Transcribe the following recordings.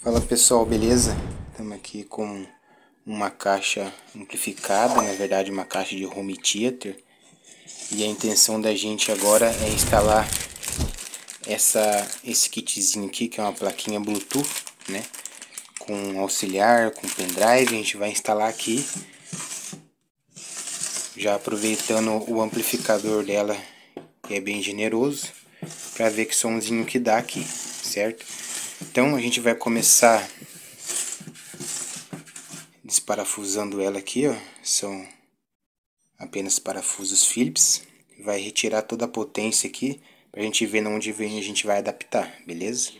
Fala pessoal, beleza? Estamos aqui com uma caixa amplificada, na verdade uma caixa de home theater. E a intenção da gente agora é instalar essa, esse kitzinho aqui, que é uma plaquinha Bluetooth, né? Com auxiliar, com pendrive, a gente vai instalar aqui. Já aproveitando o amplificador dela, que é bem generoso, para ver que somzinho que dá aqui, certo? Então a gente vai começar desparafusando ela aqui, ó. São apenas parafusos Phillips. Vai retirar toda a potência aqui para a gente ver onde vem a gente vai adaptar, beleza?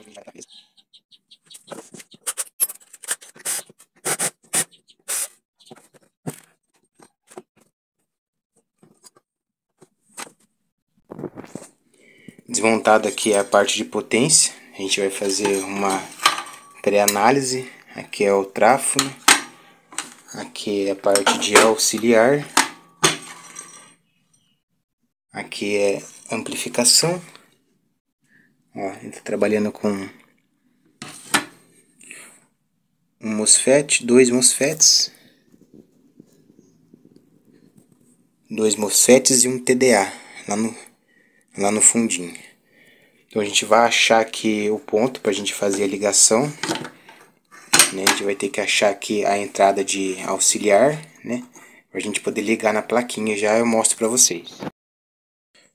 Desmontada aqui é a parte de potência. A gente vai fazer uma pré-análise. Aqui é o tráfego, aqui é a parte de auxiliar, aqui é amplificação. Ó, ele tá trabalhando com um MOSFET, dois MOSFETs, dois MOSFETs e um TDA lá no, lá no fundinho. Então a gente vai achar aqui o ponto para a gente fazer a ligação. Né? A gente vai ter que achar aqui a entrada de auxiliar, né? Para a gente poder ligar na plaquinha já eu mostro para vocês.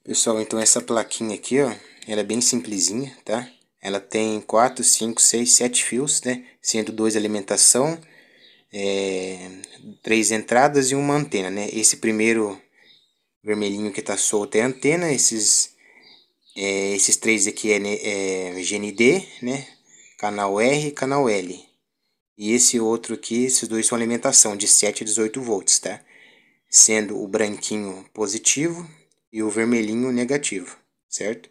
Pessoal, então essa plaquinha aqui, ó, ela é bem simplesinha, tá? Ela tem 4, 5, 6, 7 fios, né? Sendo dois alimentação, é, três entradas e uma antena, né? Esse primeiro vermelhinho que tá solto é a antena, esses é, esses três aqui é, né, é GND, né? canal R e canal L. E esse outro aqui, esses dois são alimentação de 7 a 18 volts, tá? Sendo o branquinho positivo e o vermelhinho negativo, certo?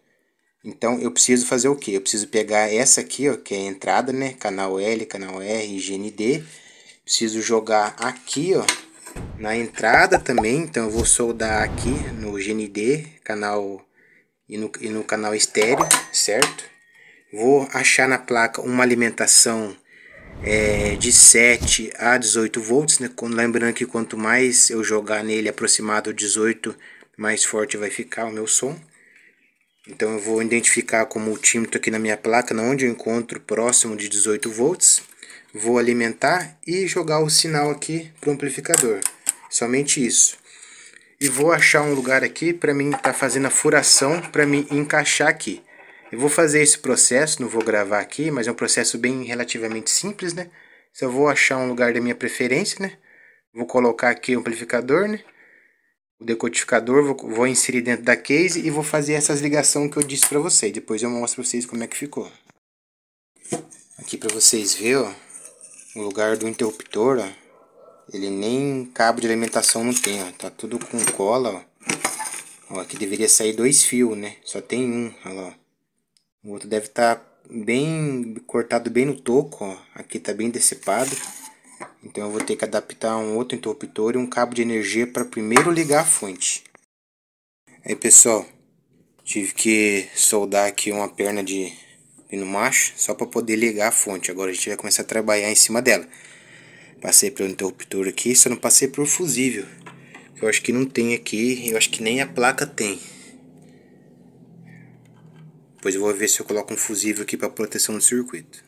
Então, eu preciso fazer o que? Eu preciso pegar essa aqui, ó, que é a entrada, né? Canal L, canal R, GND. Preciso jogar aqui, ó, na entrada também. Então, eu vou soldar aqui no GND, canal e no, e no canal estéreo, certo? Vou achar na placa uma alimentação é, de 7 a 18 volts, né? lembrando que quanto mais eu jogar nele aproximado 18, mais forte vai ficar o meu som. Então eu vou identificar como multímetro aqui na minha placa, onde eu encontro próximo de 18 volts. Vou alimentar e jogar o sinal aqui para o amplificador. Somente isso e vou achar um lugar aqui para mim estar tá fazendo a furação para me encaixar aqui. Eu vou fazer esse processo, não vou gravar aqui, mas é um processo bem relativamente simples, né? Só vou achar um lugar da minha preferência, né? Vou colocar aqui o amplificador, né? O decodificador, vou, vou inserir dentro da case e vou fazer essas ligações que eu disse para vocês. Depois eu mostro para vocês como é que ficou. Aqui para vocês verem, ó, o lugar do interruptor, ó ele nem cabo de alimentação não tem, ó. Tá tudo com cola, ó. ó aqui deveria sair dois fios, né? Só tem um, olha lá. O outro deve estar tá bem cortado bem no toco, ó. Aqui tá bem decepado. Então eu vou ter que adaptar um outro interruptor e um cabo de energia para primeiro ligar a fonte. Aí pessoal, tive que soldar aqui uma perna de pino macho só para poder ligar a fonte. Agora a gente vai começar a trabalhar em cima dela. Passei pelo interruptor aqui, só não passei pelo fusível. Eu acho que não tem aqui, eu acho que nem a placa tem. Depois eu vou ver se eu coloco um fusível aqui para proteção do circuito.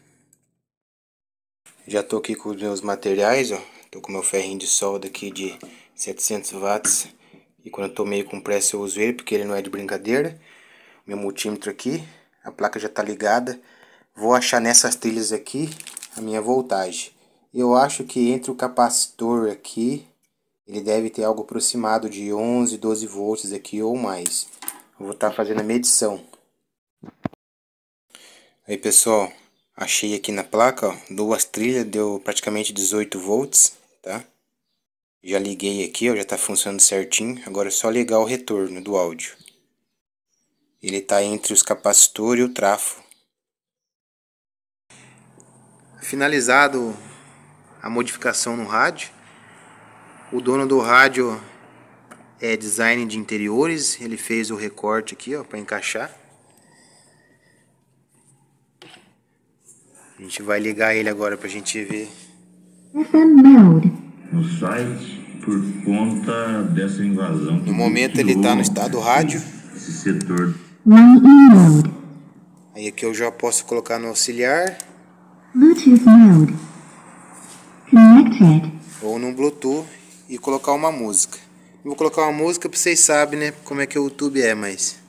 Já tô aqui com os meus materiais, ó. Tô com meu ferrinho de solda aqui de 700 watts. E quando eu tô meio com pressa eu uso ele, porque ele não é de brincadeira. Meu multímetro aqui, a placa já tá ligada. Vou achar nessas trilhas aqui a minha voltagem. Eu acho que entre o capacitor aqui, ele deve ter algo aproximado de 11, 12 volts aqui ou mais. vou estar tá fazendo a medição. Aí pessoal, achei aqui na placa, ó, duas trilhas, deu praticamente 18 volts, tá? Já liguei aqui, ó, já está funcionando certinho. Agora é só ligar o retorno do áudio. Ele está entre os capacitores e o trafo. Finalizado a modificação no rádio. O dono do rádio é design de interiores, ele fez o recorte aqui, ó, para encaixar. A gente vai ligar ele agora para a gente ver. É no site, por conta dessa invasão. No momento ele está no estado rádio. Esse setor. Aí aqui eu já posso colocar no auxiliar. Bluetooth mode ou no Bluetooth e colocar uma música. Vou colocar uma música para vocês sabem, né, como é que o YouTube é, mas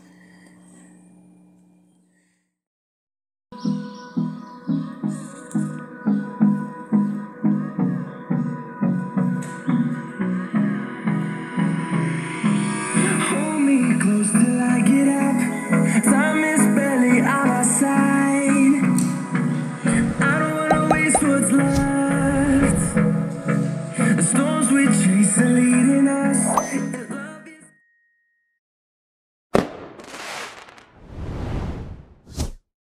close till I get